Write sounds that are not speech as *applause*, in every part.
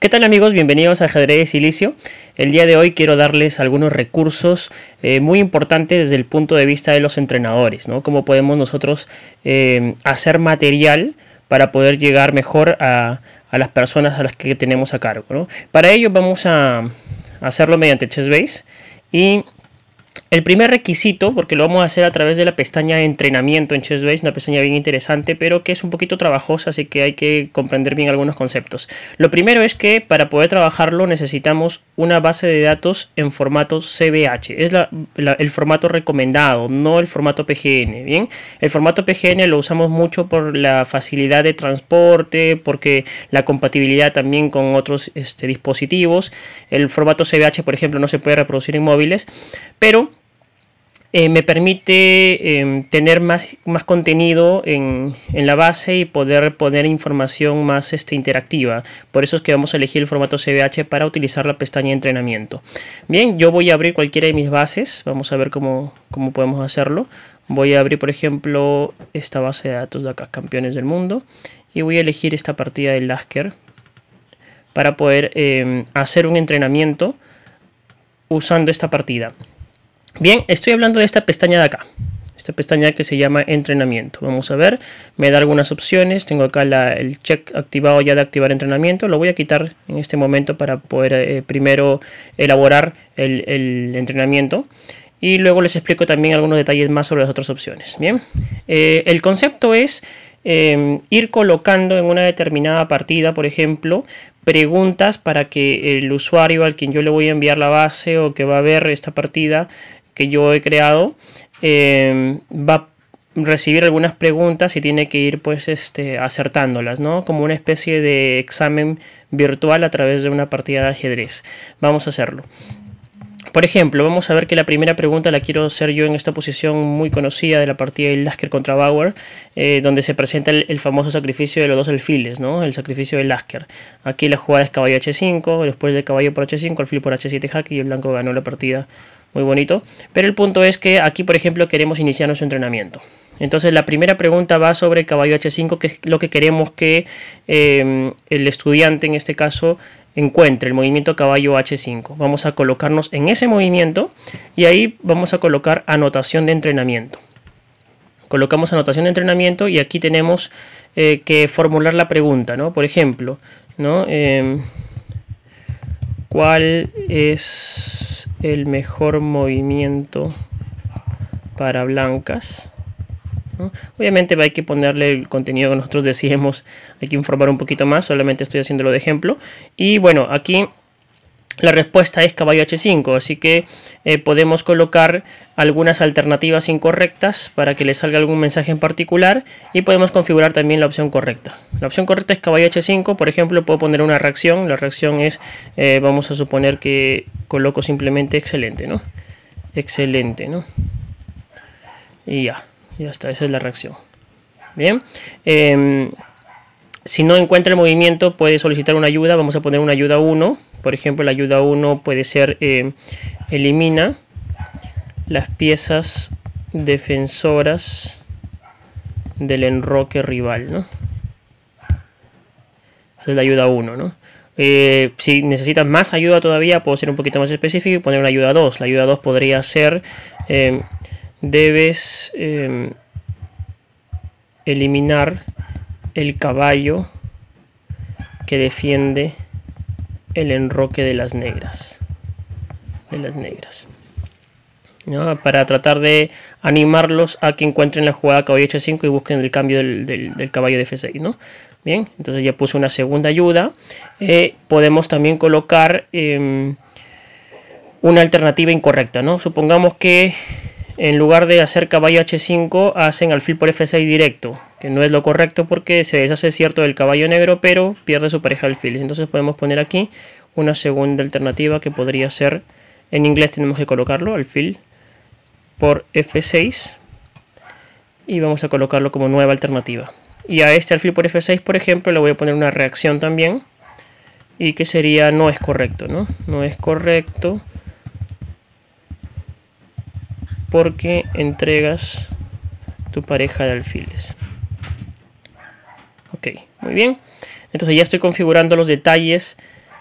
¿Qué tal amigos? Bienvenidos a Ajedrez Silicio. El día de hoy quiero darles algunos recursos eh, muy importantes desde el punto de vista de los entrenadores, ¿no? Cómo podemos nosotros eh, hacer material para poder llegar mejor a, las personas a las que tenemos a cargo, ¿no? Para ello vamos a hacerlo mediante Chessbase y el primer requisito, porque lo vamos a hacer a través de la pestaña de entrenamiento en ChessBase, una pestaña bien interesante, pero que es un poquito trabajosa, así que hay que comprender bien algunos conceptos. Lo primero es que para poder trabajarlo necesitamos una base de datos en formato CBH, es el formato recomendado, no el formato PGN, ¿bien? El formato PGN lo usamos mucho por la facilidad de transporte, porque la compatibilidad también con otros este, dispositivos. El formato CBH, por ejemplo, no se puede reproducir en móviles, pero eh, me permite em, tener más, más contenido en, la base y poder poner información más este, interactiva. Por eso es que vamos a elegir el formato CBH para utilizar la pestaña de entrenamiento. Bien, yo voy a abrir cualquiera de mis bases. Vamos a ver cómo, podemos hacerlo. Voy a abrir, por ejemplo, esta base de datos de acá, campeones del mundo. Y voy a elegir esta partida de Lasker para poder em, hacer un entrenamiento usando esta partida. Bien, estoy hablando de esta pestaña de acá. Esta pestaña que se llama entrenamiento. Vamos a ver, me da algunas opciones. Tengo acá el check activado ya de activar entrenamiento. Lo voy a quitar en este momento para poder eh, primero elaborar el, entrenamiento. Y luego les explico también algunos detalles más sobre las otras opciones. Bien, eh, el concepto es em, ir colocando en una determinada partida, por ejemplo, preguntas para que el usuario al quien yo le voy a enviar la base o que va a ver esta partida que yo he creado, em, va a recibir algunas preguntas y tiene que ir pues este, acertándolas, ¿no? Como una especie de examen virtual a través de una partida de ajedrez. Vamos a hacerlo. Por ejemplo, vamos a ver que la primera pregunta la quiero hacer yo en esta posición muy conocida de la partida de Lasker contra Bauer, eh, donde se presenta el, famoso sacrificio de los dos alfiles, ¿no? El sacrificio de Lasker. Aquí la jugada es caballo h5, después de caballo por h5, alfil por h7 Hack, y el blanco ganó la partida. Muy bonito. Pero el punto es que aquí, por ejemplo, queremos iniciar nuestro entrenamiento. Entonces la primera pregunta va sobre caballo h5, que es lo que queremos que eh, el estudiante en este caso encuentre el movimiento caballo H5. Vamos a colocarnos en ese movimiento y ahí vamos a colocar anotación de entrenamiento. Colocamos anotación de entrenamiento y aquí tenemos eh, que formular la pregunta, ¿no? Por ejemplo, em, ¿Cuál es el mejor movimiento para blancas? Obviamente hay que ponerle el contenido que nosotros decíamos, hay que informar un poquito más, solamente estoy haciéndolo de ejemplo. Y bueno, aquí la respuesta es caballo H5, así que eh, podemos colocar algunas alternativas incorrectas para que le salga algún mensaje en particular y podemos configurar también la opción correcta. La opción correcta es caballo H5, por ejemplo, puedo poner una reacción, la reacción es, eh, vamos a suponer que coloco simplemente excelente, ¿no? Excelente, ¿no? Y ya. Y ya está, esa es la reacción. Bien. Em, si no encuentra el movimiento, puede solicitar una ayuda. Vamos a poner una ayuda 1. Por ejemplo, la ayuda 1 puede ser em, elimina las piezas defensoras del enroque rival. Esa es la ayuda 1. ¿no? Eh, si necesitas más ayuda todavía, puedo ser un poquito más específico y poner una ayuda 2. La ayuda 2 podría ser em, debes em, eliminar el caballo que defiende el enroque de las negras de las negras para tratar de animarlos a que encuentren la jugada caballo h5 y busquen el cambio del, caballo de f6 ¿no? bien entonces ya puse una segunda ayuda eh, podemos también colocar em, una alternativa incorrecta no supongamos que en lugar de hacer caballo h5 hacen alfil por f6 directo que no es lo correcto porque se deshace cierto del caballo negro pero pierde su pareja de alfiles entonces podemos poner aquí una segunda alternativa que podría ser en inglés tenemos que colocarlo alfil por f6 y vamos a colocarlo como nueva alternativa y a este alfil por f6 por ejemplo le voy a poner una reacción también y que sería no es correcto no no es correcto porque entregas tu pareja de alfiles. Ok, muy bien. Entonces ya estoy configurando los detalles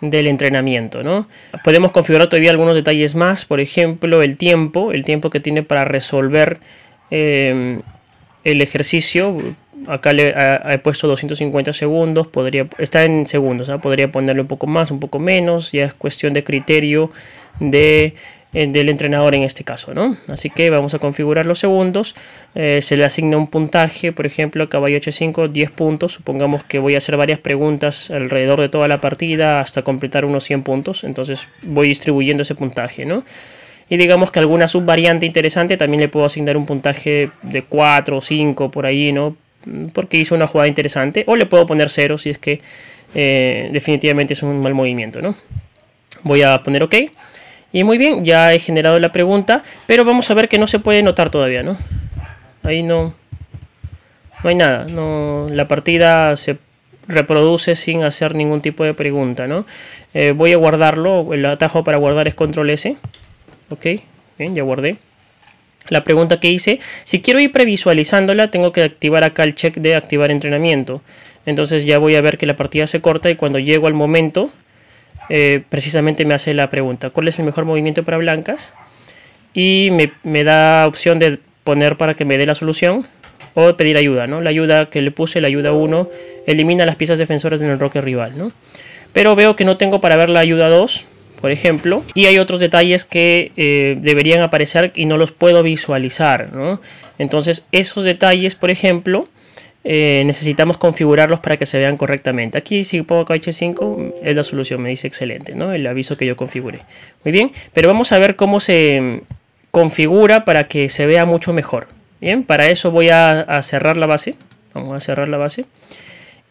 del entrenamiento, ¿no? Podemos configurar todavía algunos detalles más, por ejemplo, el tiempo, el tiempo que tiene para resolver em, el ejercicio. Acá le he puesto 250 segundos, podría, está en segundos, ¿ah? podría ponerle un poco más, un poco menos, ya es cuestión de criterio de del entrenador en este caso, ¿no? Así que vamos a configurar los segundos, eh, se le asigna un puntaje, por ejemplo, caballo H5, 10 puntos, supongamos que voy a hacer varias preguntas alrededor de toda la partida hasta completar unos 100 puntos, entonces voy distribuyendo ese puntaje, ¿no? Y digamos que alguna subvariante interesante también le puedo asignar un puntaje de 4 o 5 por ahí, ¿no? Porque hizo una jugada interesante, o le puedo poner 0 si es que eh, definitivamente es un mal movimiento, ¿no? Voy a poner OK. Y muy bien, ya he generado la pregunta, pero vamos a ver que no se puede notar todavía, ¿no? Ahí no, no hay nada, no, la partida se reproduce sin hacer ningún tipo de pregunta, ¿no? Eh, voy a guardarlo, el atajo para guardar es control S, ok, bien, ya guardé. La pregunta que hice, si quiero ir previsualizándola, tengo que activar acá el check de activar entrenamiento. Entonces ya voy a ver que la partida se corta y cuando llego al momento eh, precisamente me hace la pregunta, ¿cuál es el mejor movimiento para blancas? Y me, da opción de poner para que me dé la solución o pedir ayuda, ¿no? La ayuda que le puse, la ayuda 1, elimina las piezas defensoras en el roque rival, Pero veo que no tengo para ver la ayuda 2, por ejemplo. Y hay otros detalles que eh, deberían aparecer y no los puedo visualizar, Entonces, esos detalles, por ejemplo, eh, necesitamos configurarlos para que se vean correctamente. Aquí si pongo H5 es la solución, me dice excelente, ¿no? El aviso que yo configure. Muy bien, pero vamos a ver cómo se mm, configura para que se vea mucho mejor. Bien, para eso voy a, a cerrar la base. Vamos a cerrar la base.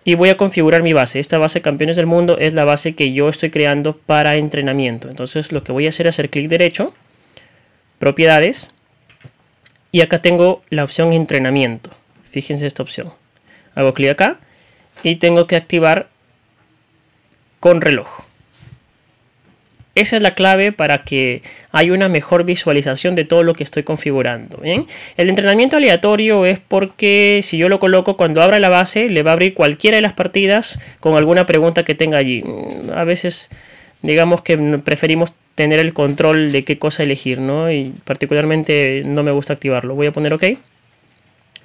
Y voy a configurar mi base. Esta base Campeones del Mundo es la base que yo estoy creando para entrenamiento. Entonces lo que voy a hacer es hacer clic derecho, propiedades. Y acá tengo la opción entrenamiento. Fíjense esta opción Hago clic acá y tengo que activar con reloj. Esa es la clave para que haya una mejor visualización de todo lo que estoy configurando. El entrenamiento aleatorio es porque si yo lo coloco cuando abra la base, le va a abrir cualquiera de las partidas con alguna pregunta que tenga allí. Mm, a veces digamos que preferimos tener el control de qué cosa elegir, ¿no? Y particularmente no me gusta activarlo. Voy a poner OK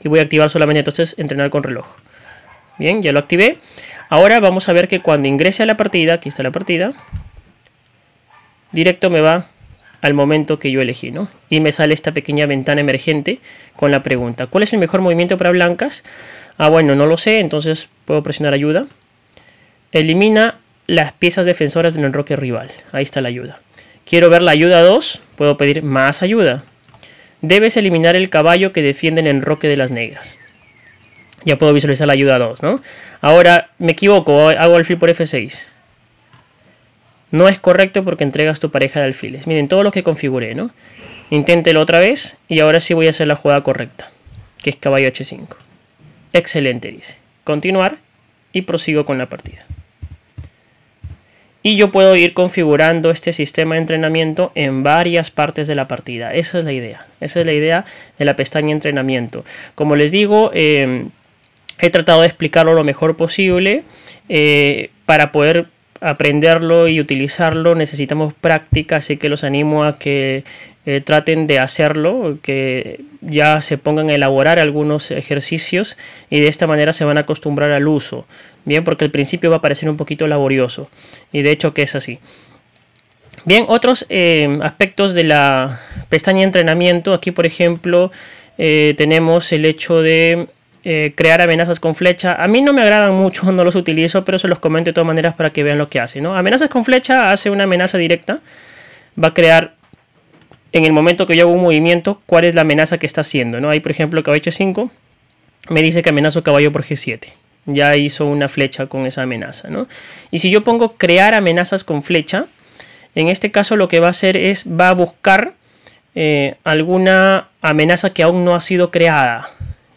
y voy a activar solamente entonces entrenar con reloj. Bien, ya lo activé. Ahora vamos a ver que cuando ingrese a la partida, aquí está la partida, directo me va al momento que yo elegí, ¿no? Y me sale esta pequeña ventana emergente con la pregunta, ¿cuál es el mejor movimiento para blancas? Ah, bueno, no lo sé, entonces puedo presionar ayuda. Elimina las piezas defensoras del enroque rival. Ahí está la ayuda. Quiero ver la ayuda 2, puedo pedir más ayuda. Debes eliminar el caballo que defienden en Roque de las Negras. Ya puedo visualizar la ayuda 2, ¿no? Ahora, me equivoco, hago alfil por F6. No es correcto porque entregas tu pareja de alfiles. Miren, todo lo que configuré, ¿no? Inténtelo otra vez y ahora sí voy a hacer la jugada correcta, que es caballo H5. Excelente, dice. Continuar y prosigo con la partida y yo puedo ir configurando este sistema de entrenamiento en varias partes de la partida. Esa es la idea. Esa es la idea de la pestaña entrenamiento. Como les digo, eh, he tratado de explicarlo lo mejor posible eh, para poder aprenderlo y utilizarlo necesitamos práctica así que los animo a que eh, traten de hacerlo, que ya se pongan a elaborar algunos ejercicios y de esta manera se van a acostumbrar al uso. Bien, porque al principio va a parecer un poquito laborioso y de hecho que es así. Bien, otros eh, aspectos de la pestaña entrenamiento, aquí por ejemplo eh, tenemos el hecho de crear amenazas con flecha. A mí no me agradan mucho, *laughs* no los utilizo, pero se los comento de todas maneras para que vean lo que hace. ¿no? Amenazas con flecha hace una amenaza directa, va a crear en el momento que yo hago un movimiento, cuál es la amenaza que está haciendo. ¿no? Ahí, por ejemplo, caballo h5 me dice que amenazo caballo por g7. Ya hizo una flecha con esa amenaza. ¿no? Y si yo pongo crear amenazas con flecha, en este caso lo que va a hacer es va a buscar eh, alguna amenaza que aún no ha sido creada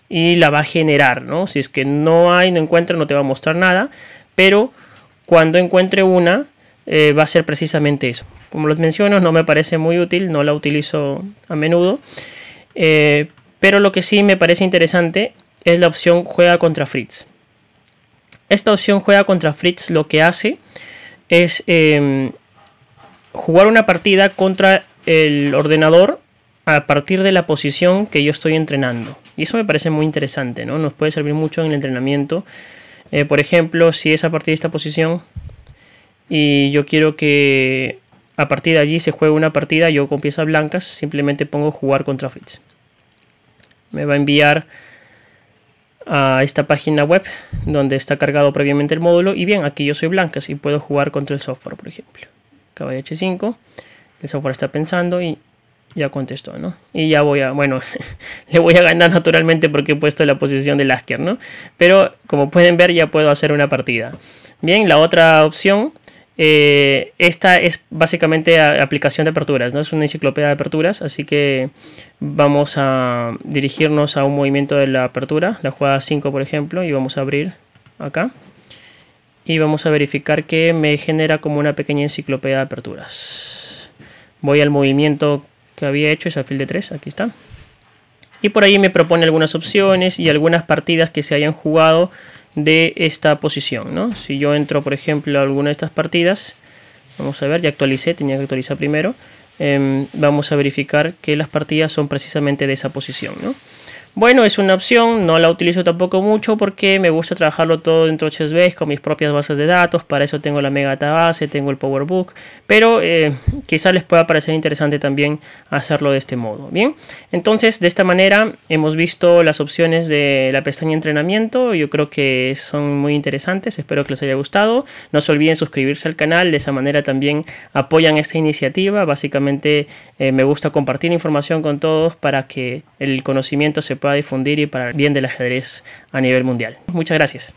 y la va a generar, ¿no? Si es que no hay, no encuentra, no te va a mostrar nada, pero cuando encuentre una, eh, va a ser precisamente eso. Como los menciono, no me parece muy útil, no la utilizo a menudo. Eh, pero lo que sí me parece interesante es la opción juega contra Fritz. Esta opción juega contra Fritz lo que hace es em, jugar una partida contra el ordenador a partir de la posición que yo estoy entrenando. Y eso me parece muy interesante, ¿no? Nos puede servir mucho en el entrenamiento. Eh, por ejemplo, si es a partir de esta posición, y yo quiero que a partir de allí se juegue una partida, yo con piezas blancas simplemente pongo jugar contra Fritz. Me va a enviar a esta página web donde está cargado previamente el módulo y bien, aquí yo soy blancas y puedo jugar contra el software, por ejemplo. Caballo H5, el software está pensando y ya contestó, ¿no? Y ya voy a, bueno, *laughs* le voy a ganar naturalmente porque he puesto la posición de Lasker, ¿no? Pero como pueden ver ya puedo hacer una partida. Bien, la otra opción eh, esta es básicamente aplicación de aperturas, ¿no? Es una enciclopedia de aperturas, así que vamos a dirigirnos a un movimiento de la apertura, la jugada 5 por ejemplo, y vamos a abrir acá. Y vamos a verificar que me genera como una pequeña enciclopedia de aperturas. Voy al movimiento que había hecho, es al de 3, aquí está. Y por ahí me propone algunas opciones y algunas partidas que se hayan jugado de esta posición. ¿no? Si yo entro, por ejemplo, a alguna de estas partidas, vamos a ver, ya actualicé, tenía que actualizar primero, em, vamos a verificar que las partidas son precisamente de esa posición. ¿no? Bueno, es una opción, no la utilizo tampoco mucho porque me gusta trabajarlo todo dentro de HSB con mis propias bases de datos, para eso tengo la mega database, tengo el PowerBook, pero eh, quizás les pueda parecer interesante también hacerlo de este modo, ¿bien? Entonces, de esta manera hemos visto las opciones de la pestaña entrenamiento, yo creo que son muy interesantes, espero que les haya gustado, no se olviden suscribirse al canal, de esa manera también apoyan esta iniciativa, básicamente eh, me gusta compartir información con todos para que el conocimiento se pueda a difundir y para el bien del ajedrez a nivel mundial. Muchas gracias.